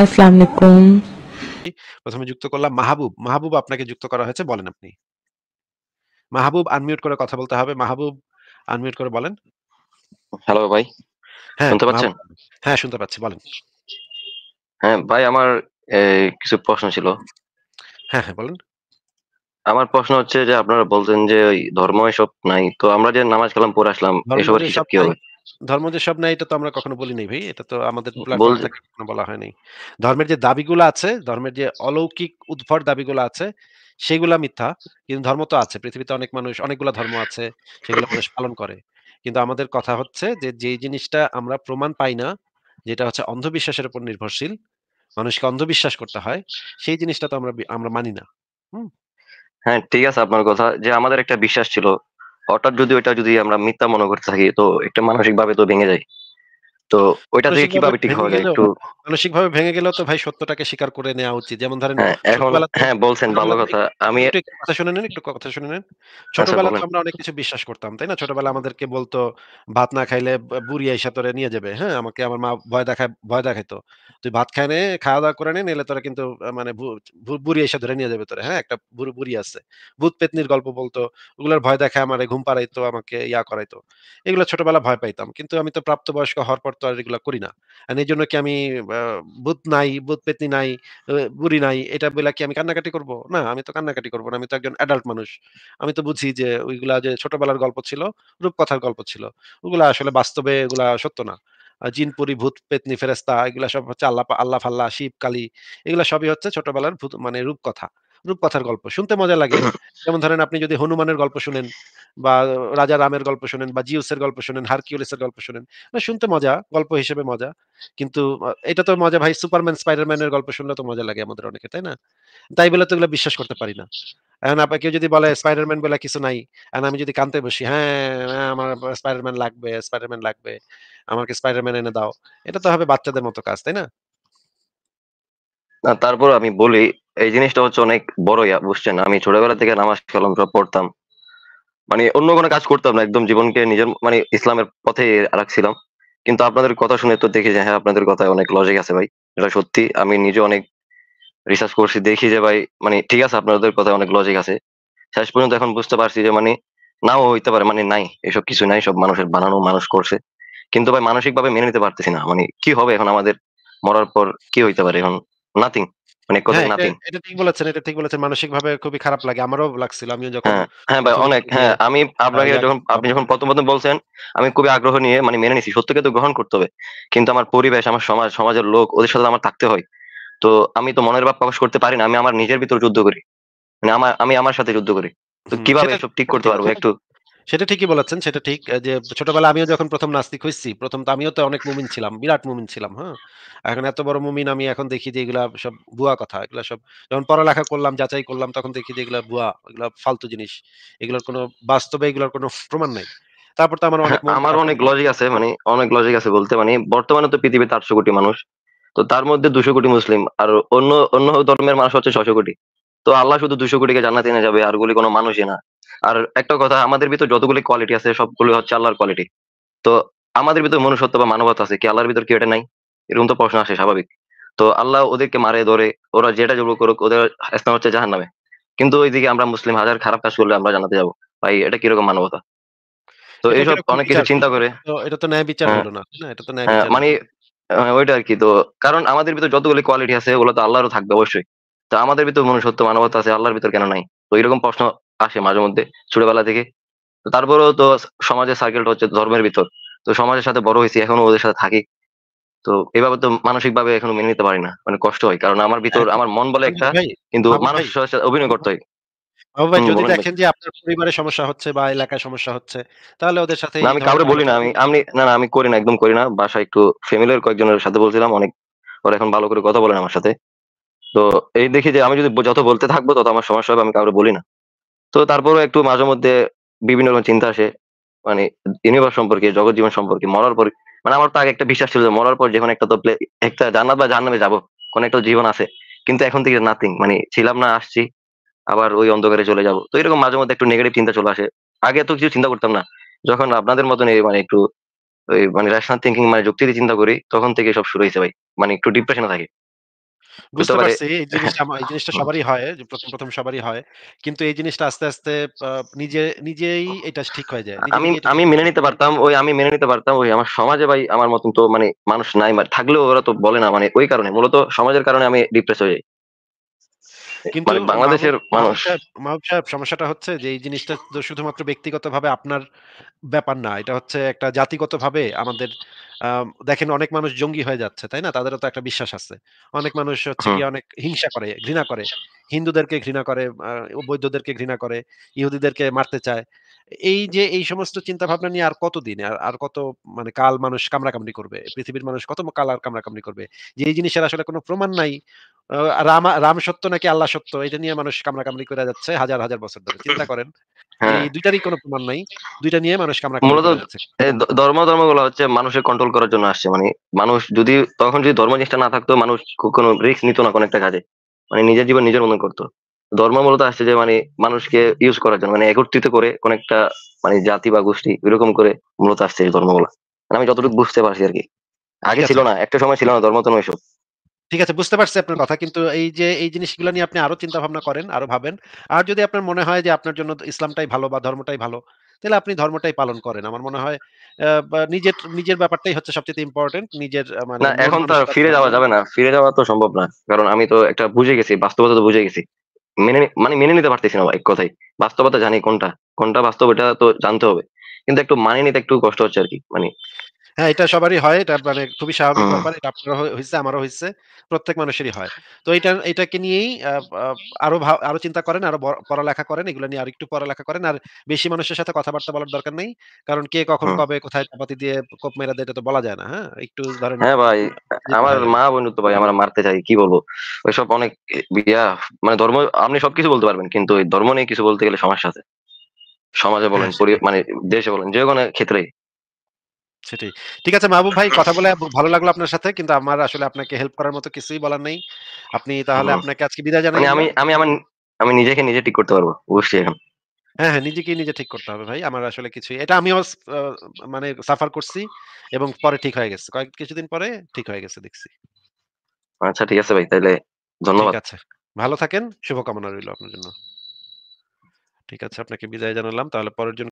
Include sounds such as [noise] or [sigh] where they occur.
আসসালামু আলাইকুম প্রথমে যুক্ত করলাম মাহবুব মাহবুব আপনাকে যুক্ত করা হয়েছে বলেন আপনি মাহবুব আনমিউট করে কথা বলতে হবে মাহবুব আনমিউট করে বলেন হ্যালো ভাই হ্যাঁ শুনতে পাচ্ছেন হ্যাঁ শুনতে পাচ্ছি বলেন হ্যাঁ ভাই আমার কিছু প্রশ্ন ছিল হ্যাঁ হ্যাঁ বলেন আমার প্রশ্ন হচ্ছে যে আপনারা বলছেন যে ধর্ম এসব নাই তো আমরা যে নামাজ কালাম পড়ে আসলাম এসবের হিসাব কি হবে ধর্ম যে সব নাই এটা তো আমরা কখনো বলি নাই ভাই এটা তো আমাদের কখনো বলা হয়নি ধর্মের যে দাবিগুলো আছে ধর্মের যে অলৌকিক উদ্ভর দাবিগুলো আছে সেগুলা মিথ্যা কিন্তু ধর্ম তো আছে পৃথিবীতে অনেক মানুষ অনেকগুলা ধর্ম আছে সেগুলো মানুষ পালন করে কিন্তু আমাদের কথা হচ্ছে যে যে জিনিসটা আমরা প্রমাণ পাই না যেটা হচ্ছে অন্ধবিশ্বাসের উপর নির্ভরশীল মানুষকে অন্ধবিশ্বাস করতে হয় সেই জিনিসটা তো আমরা আমরা মানি না হ্যাঁ ঠিক আছে আপনার কথা যে আমাদের একটা বিশ্বাস ছিল হঠাৎ যদি ওইটা যদি আমরা মিথ্যা মনে করতে থাকি তো একটা মানসিক ভাবে তো ভেঙে যায় তো ওইটা থেকে কিভাবে ঠিক হবে একটু মানসিক ভাবে ভেঙে গেল তো ভাই সত্যটাকে স্বীকার করে নেওয়া উচিত যেমন ধরেন হ্যাঁ, হ্যাঁ বলছেন ভালো কথা আমি একটু কথা শুনে নেন একটু কথা শুনে নেন আচ্ছা, ছোটবেলা তো আমরা অনেক কিছু বিশ্বাস করতাম তাই না ছোটবেলা আমাদেরকে বলতো ভাত না খাইলে বুড়ি আইসা তোরে নিয়ে যাবে হ্যাঁ আমাকে আমার মা ভয় দেখায় ভয় দেখাইতো তুই ভাত খায় নে খাওয়া দাওয়া করে নে নিলে তোরা কিন্তু মানে বুড়ি আইসা ধরে নিয়ে যাবে তোরে হ্যাঁ একটা বুড়ি বুড়ি আছে ভূত পেতনির গল্প বলতো ওগুলোর ভয় দেখায় আমার ঘুম পাড়াইতো আমাকে ইয়া করাইতো এগুলো ছোটবেলা ভয় পাইতাম কিন্তু আমি তো প্রাপ্তবয়স্ক হওয়ার পর তো আর এগুলো করি না এই জন্য কি আমি বুধ নাই বুধ পেতনি নাই বুড়ি নাই এটা বলে কি আমি কান্নাকাটি করব না আমি তো কান্নাকাটি করব না আমি তো একজন অ্যাডাল্ট মানুষ আমি তো বুঝি যে ওইগুলা যে ছোটবেলার গল্প ছিল রূপকথার গল্প ছিল ওগুলো আসলে বাস্তবে এগুলা সত্য না জিনপুরি ভূত পেতনি ফেরেস্তা এগুলা সব হচ্ছে আল্লাহ আল্লাহ ফাল্লা শিব কালী এগুলা সবই হচ্ছে ছোটবেলার ভূত মানে রূপকথা রূপকথার গল্প শুনতে মজা লাগে [coughs] যেমন ধরেন আপনি যদি হনুমানের গল্প শুনেন বা রাজা রামের গল্প শুনেন বা জিউসের গল্প শুনেন হারকিউলিসের গল্প শুনেন মানে শুনতে মজা গল্প হিসেবে মজা কিন্তু এটা তো মজা ভাই সুপারম্যান স্পাইডারম্যানের গল্প শুনলে তো মজা লাগে আমাদের অনেকে তাই না তাই বলে তো এগুলো বিশ্বাস করতে পারি না এখন আপনাকে যদি বলে স্পাইডারম্যান বলে কিছু নাই এখন আমি যদি কানতে বসি হ্যাঁ, হ্যাঁ আমার স্পাইডারম্যান লাগবে স্পাইডারম্যান লাগবে আমাকে স্পাইডারম্যান এনে দাও এটা তো হবে বাচ্চাদের মতো কাজ তাই না তারপর আমি বলি এই জিনিসটা হচ্ছে অনেক বড় ইয়া বুঝছেন আমি ছোটবেলা থেকে নামাজ কালাম সব পড়তাম মানে অন্য কোনো কাজ করতাম না একদম জীবনকে নিজের মানে ইসলামের পথে রাখছিলাম কিন্তু আপনাদের কথা শুনে তো দেখি যে হ্যাঁ আপনাদের কথায় অনেক লজিক আছে ভাই এটা সত্যি আমি নিজে অনেক রিসার্চ করছি দেখি যে ভাই মানে ঠিক আছে আপনাদের কথায় অনেক লজিক আছে শেষ পর্যন্ত এখন বুঝতে পারছি যে মানে নাও হইতে পারে মানে নাই এসব কিছু নাই সব মানুষের বানানো মানুষ করছে কিন্তু ভাই মানসিক ভাবে মেনে নিতে পারতেছি না মানে কি হবে এখন আমাদের মরার পর কি হইতে পারে এখন নাথিং মানে কোথাও হ্যাঁ, নাথিং এটা ঠিক বলেছেন এটা ঠিক বলেছেন মানসিক ভাবে খুবই খারাপ লাগে আমারও লাগছিল আমিও যখন হ্যাঁ, হ্যাঁ ভাই অনেক হ্যাঁ আমি আপনাকে হ্যাঁ, যখন আপনি যখন প্রথম প্রথম বলছেন আমি খুবই আগ্রহ নিয়ে মানে মেনে নিছি সত্যকে তো গ্রহণ করতে হবে কিন্তু আমার পরিবেশ আমার সমাজ সমাজের লোক ওদের সাথে আমার থাকতে হয় তো আমি তো মনের ভাব প্রকাশ করতে পারি না আমি আমার নিজের ভিতর যুদ্ধ করি মানে আমার আমি আমার সাথে যুদ্ধ করি তো কিভাবে সব ঠিক করতে পারবো একটু সেটা ঠিকই বলেছেন সেটা ঠিক যে ছোটবেলা আমিও যখন প্রথম নাস্তিক হয়েছি প্রথম তো আমিও তো অনেক মুমিন ছিলাম বিরাট মুমিন ছিলাম হ্যাঁ এখন এত বড় মুমিন আমি এখন দেখি যে এগুলা সব ভুয়া কথা এগুলা সব যখন পড়ালেখা করলাম যাচাই করলাম তখন দেখি যে এগুলা ভুয়া এগুলা ফালতু জিনিস এগুলোর কোনো বাস্তবে এগুলোর কোনো প্রমাণ নাই তারপর তো আমার অনেক হ্যাঁ, আমার অনেক লজিক আছে মানে অনেক লজিক আছে বলতে মানে বর্তমানে তো পৃথিবীতে আটশো কোটি মানুষ তো তার মধ্যে দুশো কোটি মুসলিম আর অন্য অন্য ধর্মের মানুষ হচ্ছে ছশো কোটি তো আল্লাহ শুধু দুশো কোটিকে জানাতে না যাবে আর গুলি কোনো মানুষই না আর একটা কথা আমাদের ভিতর যতগুলি কোয়ালিটি আছে সবগুলো হচ্ছে আল্লাহর কোয়ালিটি তো আমাদের ভিতর মনুষ্যত্ব বা মানবতা আছে কি আল্লাহর ভিতর কি এটা নাই এরকম তো প্রশ্ন আসে স্বাভাবিক তো আল্লাহ ওদেরকে মারে ধরে ওরা যেটা যোগ করুক ওদের স্থান হচ্ছে জাহান নামে কিন্তু ওইদিকে আমরা মুসলিম হাজার খারাপ কাজ করলে আমরা জানাতে যাবো ভাই এটা কিরকম মানবতা তো এইসব অনেক কিছু চিন্তা করে এটা তো ন্যায় বিচার হ্যাঁ। হলো না এটা তো ন্যায় হ্যাঁ, বিচার মানে হ্যাঁ, ওইটা আর কি তো কারণ আমাদের ভিতর যতগুলি কোয়ালিটি আছে ওগুলো তো আল্লাহরও থাকবে অবশ্যই তো আমাদের ভিতর মনুষ্যত্ব মানবতা আছে আল্লাহর ভিতর কেন নাই তো এরকম প্রশ্ন আসে মাঝে মধ্যে ছোটবেলা থেকে তো তারপরেও তো সমাজের সার্কেলটা হচ্ছে ধর্মের ভিতর তো সমাজের সাথে বড় হয়েছি এখনো ওদের সাথে থাকি তো এভাবে তো মানসিক ভাবে এখনো মেনে নিতে পারি না মানে কষ্ট হয় কারণ আমার ভিতর হ্যাঁ। আমার মন বলে আচ্ছা, একটা কিন্তু মানুষ অভিনয় করতে হয় ভাই যদি দেখেন যে আপনার পরিবারে সমস্যা হচ্ছে বা এলাকায় সমস্যা হচ্ছে তাহলে ওদের সাথে আমি কাউরে বলি না আমি আমি না না আমি করি না একদম করি না বাসায় একটু ফ্যামিলির কয়েকজনের সাথে বলছিলাম অনেক ওরা এখন ভালো করে কথা বলেন আমার সাথে তো এই দেখি যে আমি যদি যত বলতে থাকবো তত আমার সমস্যা হবে আমি কাউরে বলি না তো তারপরও একটু মাঝে মধ্যে বিভিন্ন রকম চিন্তা আসে মানে ইউনিভার্স সম্পর্কে জগৎ জীবন সম্পর্কে মরার পর মানে আমার তো আগে একটা বিশ্বাস ছিল যে মরার পর যখন একটা তো একটা জান্নাত বা জান্নামে যাব কোন একটা জীবন আছে কিন্তু এখন থেকে নাথিং মানে ছিলাম না আসছি আবার ওই অন্ধকারে চলে যাব তো এরকম মাঝে মধ্যে একটু নেগেটিভ চিন্তা চলে আসে আগে তো কিছু চিন্তা করতাম না যখন আপনাদের মতন এই মানে একটু ওই মানে রেশনাল থিঙ্কিং মানে যুক্তি দিয়ে চিন্তা করি তখন থেকে সব শুরু হয়েছে ভাই মানে একটু ডিপ্রেশনে থাকে বুঝতে পারছি এই জিনিসটা এই জিনিসটা সবারই হয় প্রথম প্রথম সবারই হয় কিন্তু এই জিনিসটা আস্তে আস্তে নিজে নিজেই এটা ঠিক হয়ে যায় আমি আমি মেনে নিতে পারতাম ওই আমি মেনে নিতে পারতাম ওই আমার সমাজে ভাই আমার মতন তো মানে মানুষ নাই মানে থাকলেও ওরা তো বলে না মানে ওই কারণে মূলত সমাজের কারণে আমি ডিপ্রেস হয়ে যাই কিন্তু মানে বাংলাদেশের মানুষ মাহবুব সাহেব সমস্যাটা হচ্ছে যে এই জিনিসটা তো শুধুমাত্র ব্যক্তিগতভাবে আপনার ব্যাপার না এটা হচ্ছে একটা জাতিগতভাবে আমাদের দেখেন অনেক মানুষ জঙ্গি হয়ে যাচ্ছে তাই না তাদেরও তো একটা বিশ্বাস আছে অনেক মানুষ হচ্ছে কি অনেক হিংসা করে ঘৃণা করে হিন্দুদেরকে ঘৃণা করে বৌদ্ধদেরকে ঘৃণা করে ইহুদিদেরকে মারতে চায় এই যে এই সমস্ত চিন্তা ভাবনা নিয়ে আর কতদিন আর আর কত মানে কাল মানুষ কামড়াকামড়ি করবে পৃথিবীর মানুষ কত কাল আর কামড়াকামড়ি করবে যে এই জিনিসের আসলে কোনো প্রমাণ নাই রাম রাম সত্য নাকি আল্লাহ সত্য এটা নিয়ে মানুষ কামরা কামড়াকামড়ি করে যাচ্ছে হাজার হাজার বছর ধরে চিন্তা হ্যাঁ। করেন এই দুইটারই কোনো প্রমাণ নাই দুইটা নিয়ে মানুষ কামড়াকামড়ি মূলত ধর্ম ধর্ম গুলো হচ্ছে মানুষের কন্ট্রোল করার জন্য আসছে মানে মানুষ যদি তখন যদি ধর্ম জিনিসটা না থাকতো মানুষ কোনো রিস্ক নিত না কোনো একটা কাজে মানে নিজের জীবন নিজের মতন করতো ধর্ম মূলত আসছে যে মানে মানুষকে ইউজ করার জন্য মানে একত্রিত করে কোন একটা মানে জাতি বা গোষ্ঠী এরকম করে মূলত আসছে এই ধর্মগুলা মানে আমি যতটুকু বুঝতে পারছি আর কি আগে ছিল না একটা সময় ছিল না ধর্ম তো নয় সব ঠিক আছে বুঝতে পারছি আপনার কথা কিন্তু এই যে এই জিনিসগুলো নিয়ে আপনি আরো চিন্তা ভাবনা করেন আরো ভাবেন আর যদি আপনার মনে হয় যে আপনার জন্য ইসলামটাই ভালো বা ধর্মটাই ভালো তাহলে আপনি ধর্মটাই পালন করেন আমার মনে হয় নিজের নিজের ব্যাপারটাই হচ্ছে সবচেয়ে ইম্পর্টেন্ট নিজের মানে এখন তো ফিরে যাওয়া যাবে না ফিরে যাওয়া তো সম্ভব না কারণ আমি তো একটা বুঝে গেছি বাস্তবতা তো বুঝে গেছি মেনে মানে মেনে নিতে পারতেছি না এক কথাই বাস্তবতা জানি কোনটা কোনটা বাস্তব এটা তো জানতে হবে কিন্তু একটু মানিয়ে নিতে একটু কষ্ট হচ্ছে আর কি মানে হ্যাঁ এটা সবারই হয় এটা মানে খুবই স্বাভাবিক ব্যাপার এটা আপনার হয়েছে আমারও হয়েছে প্রত্যেক মানুষেরই হয় তো এটা এটাকে নিয়েই আরো আরো চিন্তা করেন আরো পড়ালেখা করেন এগুলো নিয়ে আর একটু পড়ালেখা করেন আর বেশি মানুষের সাথে কথাবার্তা বলার দরকার নেই কারণ কে কখন কবে কোথায় চাপাতি দিয়ে কোপ মেরা দেয় এটা তো বলা যায় না হ্যাঁ একটু ধরেন হ্যাঁ ভাই আমার মা বন্ধু তো ভাই আমার মারতে চাই কি বলবো ওইসব অনেক বিয়া মানে ধর্ম আপনি সবকিছু বলতে পারবেন কিন্তু ধর্ম নিয়ে কিছু বলতে গেলে সমস্যা আছে সমাজে বলেন হ্যাঁ, মানে দেশে বলেন যে কোনো ক্ষেত্রেই সেটাই ঠিক আছে মাহবুব ভাই কথা বলে ভালো লাগলো আপনার সাথে কিন্তু আমার আসলে আপনাকে হেল্প করার মতো কিছুই বলার নেই আপনি তাহলে আপনাকে আজকে বিদায় জানাই মানে আমি আমি আমার আমি নিজেকে নিজে ঠিক করতে পারবো অবশ্যই এখন হ্যাঁ হ্যাঁ নিজেকে নিজে ঠিক করতে হবে ভাই আমার আসলে কিছু এটা আমি মানে সাফার করছি এবং পরে ঠিক হয়ে গেছে কয়েক কিছুদিন পরে ঠিক হয়ে গেছে দেখছি আচ্ছা ঠিক আছে ভাই তাহলে ধন্যবাদ ঠিক আছে ভালো থাকেন শুভকামনা রইল আপনার জন্য ঠিক আছে আপনাকে বিদায় জানালাম তাহলে পরের জন্য